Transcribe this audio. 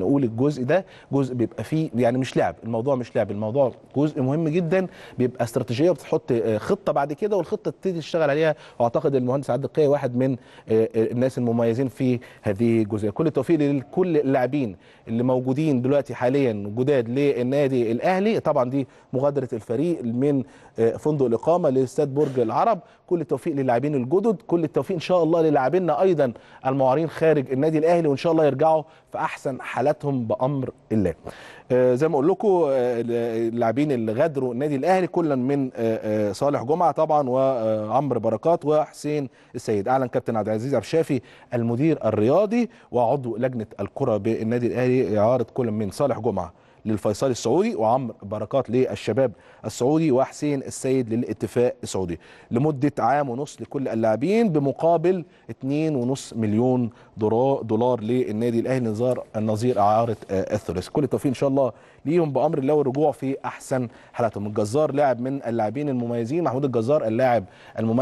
نقول الجزء ده جزء بيبقى فيه يعني مش لعب الموضوع مش لعب الموضوع جزء مهم جدا بيبقى استراتيجيه بتحط آه، خطه بعد كده والخطه تبتدي تشتغل عليها واعتقد المهندس عبد القية واحد من آه، آه، الناس المميزين في هذه الجزئيه كل التوفيق لكل اللاعبين اللي موجودين دلوقتي حاليا جداد للنادي الاهلي طبعا دي مغادره الفريق من فندق الاقامه لاستاد برج العرب كل التوفيق للاعبين الجدد كل التوفيق ان شاء الله للاعبينا ايضا المعارين خارج النادي الاهلي وان شاء الله يرجعوا في احسن حالات حالتهم بامر الله آه، زي ما اقول لكم آه، اللاعبين اللي غادروا النادي الاهلي كلا من آه، صالح جمعه طبعا وعمرو بركات وحسين السيد اعلن كابتن عبد العزيز عبد الشافي المدير الرياضي وعضو لجنه الكره بالنادي الاهلي اعاره كل من صالح جمعه للفيصلي السعودي وعمرو بركات للشباب السعودي وحسين السيد للاتفاق السعودي لمده عام ونص لكل اللاعبين بمقابل 2.5 مليون دولار للنادي الاهلي نظار النظير اعاره الثلاث آه، كل التوفيق ان شاء الله ليهم بامر الله والرجوع في احسن حالاتهم الجزار لاعب من اللاعبين المميزين محمود الجزار اللاعب المميز